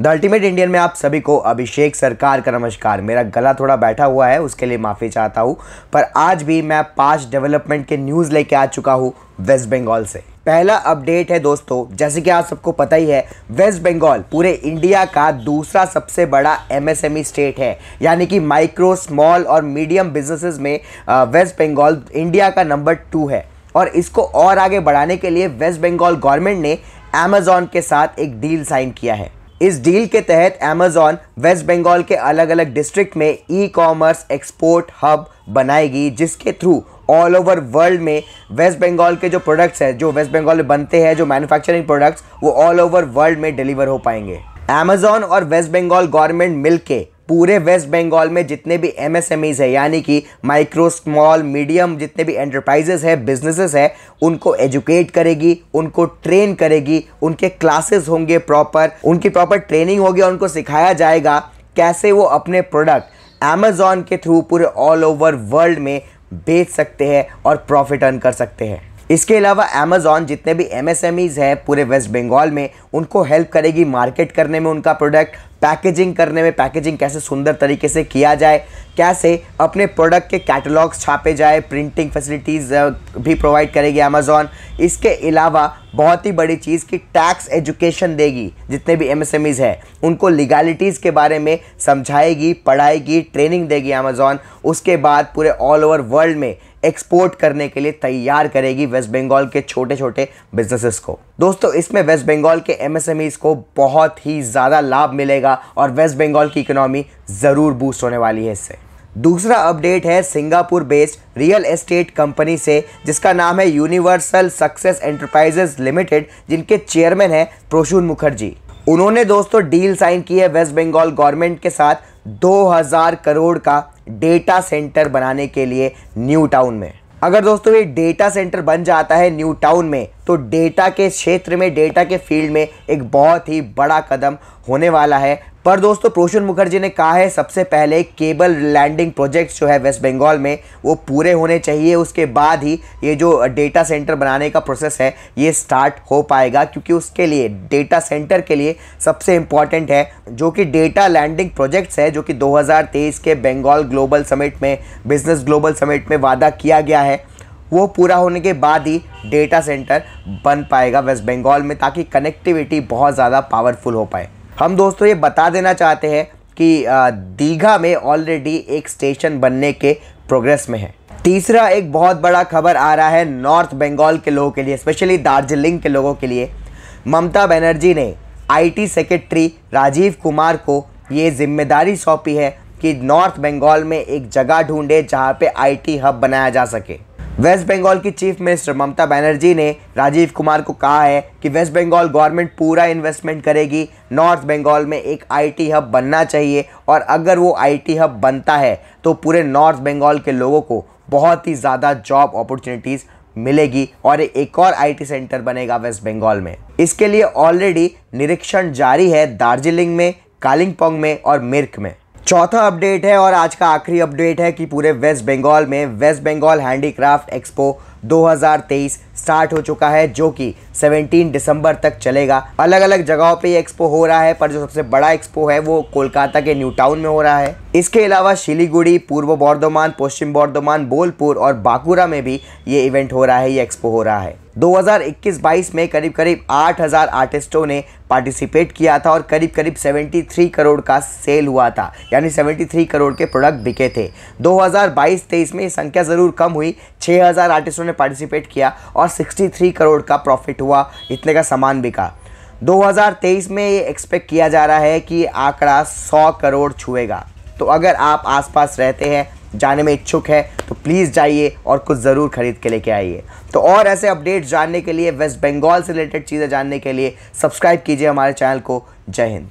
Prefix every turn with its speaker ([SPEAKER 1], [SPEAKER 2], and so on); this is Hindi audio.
[SPEAKER 1] द अल्टीमेट इंडियन में आप सभी को अभिषेक सरकार का नमस्कार मेरा गला थोड़ा बैठा हुआ है उसके लिए माफ़ी चाहता हूँ पर आज भी मैं पांच डेवलपमेंट के न्यूज़ लेके आ चुका हूँ वेस्ट बंगाल से पहला अपडेट है दोस्तों जैसे कि आप सबको पता ही है वेस्ट बंगाल पूरे इंडिया का दूसरा सबसे बड़ा एमएसएमई e स्टेट है यानी कि माइक्रो स्मॉल और मीडियम बिजनेसेस में वेस्ट बंगाल इंडिया का नंबर टू है और इसको और आगे बढ़ाने के लिए वेस्ट बंगाल गवर्नमेंट ने अमेजोन के साथ एक डील साइन किया है इस डील के तहत अमेजॉन वेस्ट बंगाल के अलग अलग डिस्ट्रिक्ट में ई कॉमर्स एक्सपोर्ट हब बनाएगी जिसके थ्रू ऑल ओवर वर्ल्ड में वेस्ट बंगाल के जो प्रोडक्ट्स हैं जो वेस्ट बंगाल में बनते हैं जो मैन्युफैक्चरिंग प्रोडक्ट्स वो ऑल ओवर वर्ल्ड में डिलीवर हो पाएंगे अमेजॉन और वेस्ट बंगाल गवर्नमेंट मिलके पूरे वेस्ट बंगाल में जितने भी एम है यानी कि माइक्रो स्मॉल मीडियम जितने भी एंटरप्राइजेस है बिजनेसेस है उनको एजुकेट करेगी उनको ट्रेन करेगी उनके क्लासेस होंगे प्रॉपर उनकी प्रॉपर ट्रेनिंग होगी और उनको सिखाया जाएगा कैसे वो अपने प्रोडक्ट अमेजोन के थ्रू पूरे ऑल ओवर वर्ल्ड में बेच सकते हैं और प्रॉफिट अर्न कर सकते हैं इसके अलावा अमेजोन जितने भी एम हैं पूरे वेस्ट बंगाल में उनको हेल्प करेगी मार्केट करने में उनका प्रोडक्ट पैकेजिंग करने में पैकेजिंग कैसे सुंदर तरीके से किया जाए कैसे अपने प्रोडक्ट के कैटलॉग्स छापे जाए प्रिंटिंग फैसिलिटीज़ भी प्रोवाइड करेगी अमेज़ॉन इसके अलावा बहुत ही बड़ी चीज़ की टैक्स एजुकेशन देगी जितने भी ईज हैं उनको लीगैलिटीज़ के बारे में समझाएगी पढ़ाएगी ट्रेनिंग देगी अमेज़ॉन उसके बाद पूरे ऑल ओवर वर्ल्ड में एक्सपोर्ट करने के लिए तैयार करेगी वेस्ट बंगाल के छोटे छोटे बिजनेसेस को दोस्तों इसमें वेस्ट बंगाल के ईज को बहुत ही ज़्यादा लाभ मिलेगा रहेगा और वेस्ट बंगाल की इकोनॉमी ज़रूर बूस्ट होने वाली है इससे दूसरा अपडेट है Singapore based real estate company से जिसका नाम है यूनिवर्सल सक्सेस एंटरप्राइजेस लिमिटेड जिनके चेयरमैन है प्रोशून मुखर्जी उन्होंने दोस्तों डील साइन की है वेस्ट बंगाल गवर्नमेंट के साथ 2000 करोड़ का डेटा सेंटर बनाने के लिए न्यू टाउन में अगर दोस्तों ये डेटा सेंटर बन जाता है न्यू टाउन में तो डेटा के क्षेत्र में डेटा के फील्ड में एक बहुत ही बड़ा कदम होने वाला है पर दोस्तों प्रोशन मुखर्जी ने कहा है सबसे पहले केबल लैंडिंग प्रोजेक्ट्स जो है वेस्ट बंगाल में वो पूरे होने चाहिए उसके बाद ही ये जो डेटा सेंटर बनाने का प्रोसेस है ये स्टार्ट हो पाएगा क्योंकि उसके लिए डेटा सेंटर के लिए सबसे इम्पॉर्टेंट है जो कि डेटा लैंडिंग प्रोजेक्ट्स है जो कि 2023 के बंगाल ग्लोबल समिट में बिजनेस ग्लोबल समिट में वादा किया गया है वो पूरा होने के बाद ही डेटा सेंटर बन पाएगा वेस्ट बंगाल में ताकि कनेक्टिविटी बहुत ज़्यादा पावरफुल हो पाए हम दोस्तों ये बता देना चाहते हैं कि दीघा में ऑलरेडी एक स्टेशन बनने के प्रोग्रेस में है तीसरा एक बहुत बड़ा खबर आ रहा है नॉर्थ बंगाल के लोगों के लिए स्पेशली दार्जिलिंग के लोगों के लिए ममता बनर्जी ने आईटी सेक्रेटरी राजीव कुमार को ये जिम्मेदारी सौंपी है कि नॉर्थ बंगाल में एक जगह ढूंढे जहाँ पे आईटी हब बनाया जा सके वेस्ट बंगाल की चीफ मिनिस्टर ममता बनर्जी ने राजीव कुमार को कहा है कि वेस्ट बंगाल गवर्नमेंट पूरा इन्वेस्टमेंट करेगी नॉर्थ बंगाल में एक आईटी हब बनना चाहिए और अगर वो आईटी हब बनता है तो पूरे नॉर्थ बंगाल के लोगों को बहुत ही ज़्यादा जॉब अपॉर्चुनिटीज़ मिलेगी और एक और आईटी सेंटर बनेगा वेस्ट बंगाल में इसके लिए ऑलरेडी निरीक्षण जारी है दार्जिलिंग में कालिम्पोंग में और मिर्क में चौथा अपडेट है और आज का आखिरी अपडेट है कि पूरे वेस्ट बंगाल में West Bengal handicraft expo 2023 start हो चुका है जो कि 17 दिसंबर तक चलेगा अलग अलग जगहों पे ये एक्सपो हो रहा है पर जो सबसे बड़ा एक्सपो है वो कोलकाता के न्यू टाउन में हो रहा है इसके अलावा शिलीगुड़ी पूर्व बर्धमान पश्चिम बर्धमान बोलपुर और बांकुरा में भी ये इवेंट हो रहा है ये एक्सपो हो रहा है 2021-22 में करीब करीब 8000 आर्टिस्टों ने पार्टिसिपेट किया था और करीब करीब 73 करोड़ का सेल हुआ था यानी 73 करोड़ के प्रोडक्ट बिके थे 2022-23 में संख्या ज़रूर कम हुई 6000 आर्टिस्टों ने पार्टिसिपेट किया और 63 करोड़ का प्रॉफिट हुआ इतने का सामान बिका 2023 में ये एक्सपेक्ट किया जा रहा है कि आंकड़ा 100 करोड़ छुएगा तो अगर आप आसपास रहते हैं जाने में इच्छुक है तो प्लीज़ जाइए और कुछ ज़रूर खरीद के लेके आइए तो और ऐसे अपडेट्स जानने के लिए वेस्ट बंगाल से रिलेटेड चीज़ें जानने के लिए सब्सक्राइब कीजिए हमारे चैनल को जय हिंद